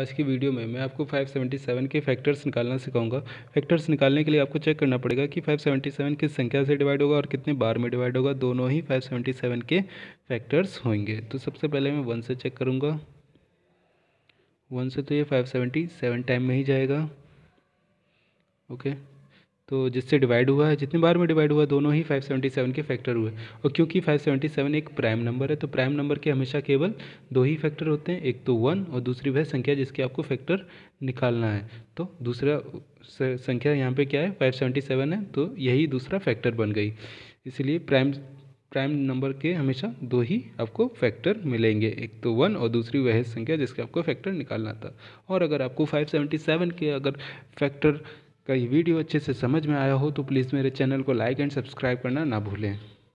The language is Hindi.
आज की वीडियो में मैं आपको 577 के फैक्टर्स निकालना सिखाऊंगा फैक्टर्स निकालने के लिए आपको चेक करना पड़ेगा कि 577 किस संख्या से डिवाइड होगा और कितने बार में डिवाइड होगा दोनों ही 577 के फैक्टर्स होंगे तो सबसे पहले मैं वन से चेक करूँगा वन से तो ये 577 टाइम में ही जाएगा ओके तो जिससे डिवाइड हुआ है जितनी बार में डिवाइड हुआ दोनों ही 577 के फैक्टर हुए और क्योंकि 577 एक प्राइम नंबर है तो प्राइम नंबर के हमेशा केवल दो ही फैक्टर होते हैं एक तो वन और दूसरी वह संख्या जिसके आपको फैक्टर निकालना है तो दूसरा संख्या यहाँ पे क्या है 577 है तो यही दूसरा फैक्टर बन गई इसलिए प्राइम प्राइम नंबर के हमेशा दो ही आपको फैक्टर मिलेंगे एक तो वन और दूसरी वह संख्या जिसके आपको फैक्टर निकालना था और अगर आपको 577 के अगर फैक्टर का ये वीडियो अच्छे से समझ में आया हो तो प्लीज़ मेरे चैनल को लाइक एंड सब्सक्राइब करना ना भूलें